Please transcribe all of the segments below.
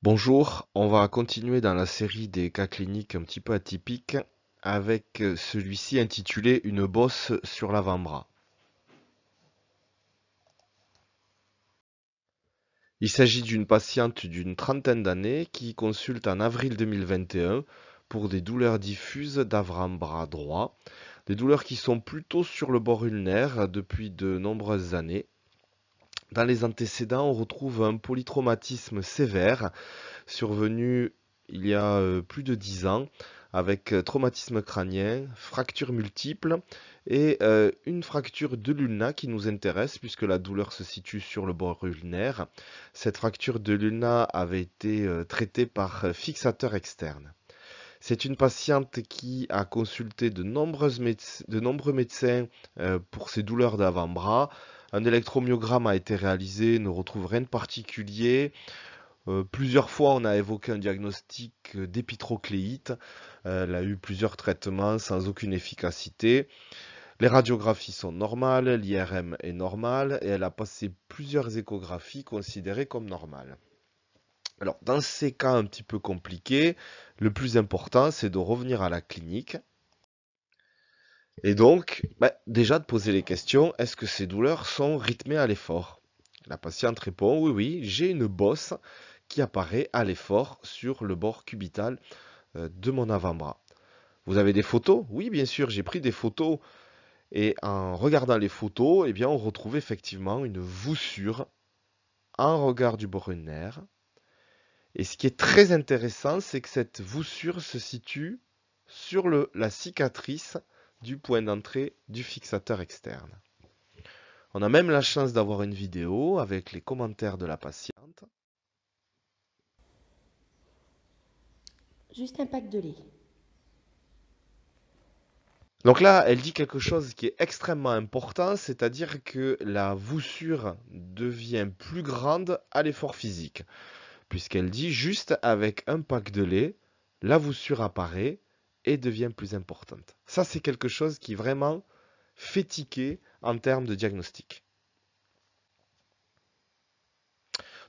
Bonjour, on va continuer dans la série des cas cliniques un petit peu atypiques avec euh, celui-ci intitulé Une bosse sur l'avant-bras. Il s'agit d'une patiente d'une trentaine d'années qui consulte en avril 2021 pour des douleurs diffuses d'avant-bras droit, des douleurs qui sont plutôt sur le bord ulnaire depuis de nombreuses années dans les antécédents, on retrouve un polytraumatisme sévère survenu il y a euh, plus de 10 ans avec euh, traumatisme crânien, fracture multiples et euh, une fracture de l'ulna qui nous intéresse puisque la douleur se situe sur le bord ulnaire. Cette fracture de l'ulna avait été traitée par fixateur externe. C'est une patiente qui a consulté de, nombreux médecins pour ses douleurs d'avant-bras, un électromyogramme a été réalisé, ne retrouve rien de particulier. Euh, plusieurs fois, on a évoqué un diagnostic euh, d'épitrocléite. Euh, elle a eu plusieurs traitements sans aucune efficacité. Les radiographies sont normales, l'IRM est normal et elle a passé plusieurs échographies considérées comme normales. Alors, dans ces cas un petit peu compliqués, le plus important, c'est de revenir à la clinique, et donc, bah, déjà de poser les questions, est-ce que ces douleurs sont rythmées à l'effort La patiente répond, oui, oui, j'ai une bosse qui apparaît à l'effort sur le bord cubital euh, de mon avant-bras. Vous avez des photos Oui, bien sûr, j'ai pris des photos. Et en regardant les photos, eh bien, on retrouve effectivement une voussure en regard du bord Et ce qui est très intéressant, c'est que cette voussure se situe sur la cicatrice du point d'entrée du fixateur externe. On a même la chance d'avoir une vidéo avec les commentaires de la patiente. Juste un pack de lait. Donc là, elle dit quelque chose qui est extrêmement important, c'est-à-dire que la voussure devient plus grande à l'effort physique. Puisqu'elle dit juste avec un pack de lait, la voussure apparaît devient plus importante. Ça, c'est quelque chose qui vraiment fait tiquer en termes de diagnostic.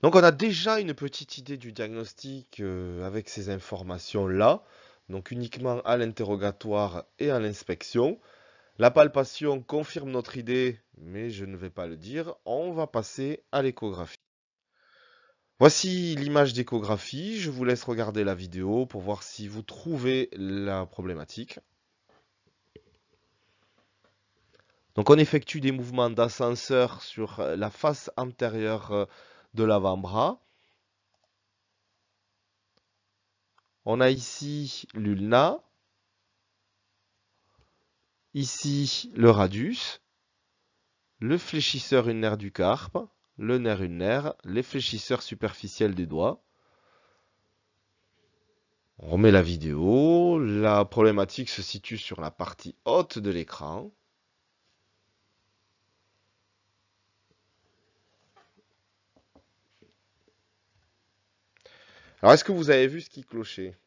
Donc on a déjà une petite idée du diagnostic euh, avec ces informations-là, donc uniquement à l'interrogatoire et à l'inspection. La palpation confirme notre idée, mais je ne vais pas le dire. On va passer à l'échographie. Voici l'image d'échographie, je vous laisse regarder la vidéo pour voir si vous trouvez la problématique. Donc on effectue des mouvements d'ascenseur sur la face antérieure euh, de l'avant-bras. On a ici l'ulna, ici le radius, le fléchisseur ulnaire du carpe, le nerf ulnaire, les fléchisseurs superficiels des doigts. On remet la vidéo. La problématique se situe sur la partie haute de l'écran. Alors, est-ce que vous avez vu ce qui clochait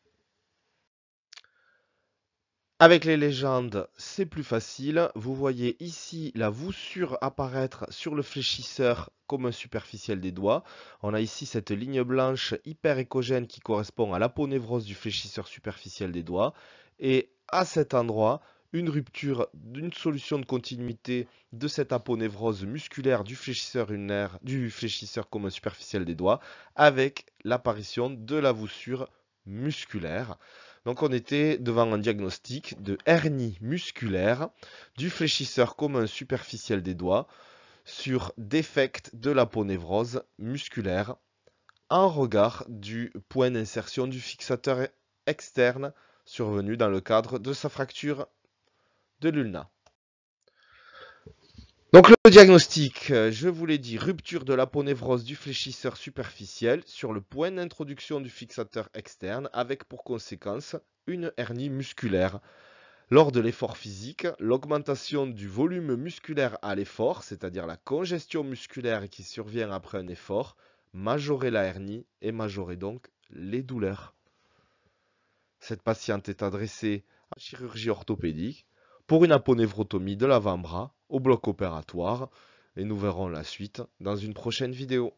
avec les légendes, c'est plus facile. Vous voyez ici la voussure apparaître sur le fléchisseur commun superficiel des doigts. On a ici cette ligne blanche hyper écogène qui correspond à l'aponévrose du fléchisseur superficiel des doigts. Et à cet endroit, une rupture d'une solution de continuité de cette aponévrose musculaire du fléchisseur ulnaire, du fléchisseur commun superficiel des doigts, avec l'apparition de la voussure musculaire. Donc on était devant un diagnostic de hernie musculaire du fléchisseur commun superficiel des doigts sur défect de la névrose musculaire en regard du point d'insertion du fixateur externe survenu dans le cadre de sa fracture de l'ulna. Donc le diagnostic, euh, je vous l'ai dit, rupture de l'aponévrose du fléchisseur superficiel sur le point d'introduction du fixateur externe avec pour conséquence une hernie musculaire. Lors de l'effort physique, l'augmentation du volume musculaire à l'effort, c'est-à-dire la congestion musculaire qui survient après un effort, majorer la hernie et majorer donc les douleurs. Cette patiente est adressée à la chirurgie orthopédique pour une aponévrotomie de l'avant-bras au bloc opératoire et nous verrons la suite dans une prochaine vidéo.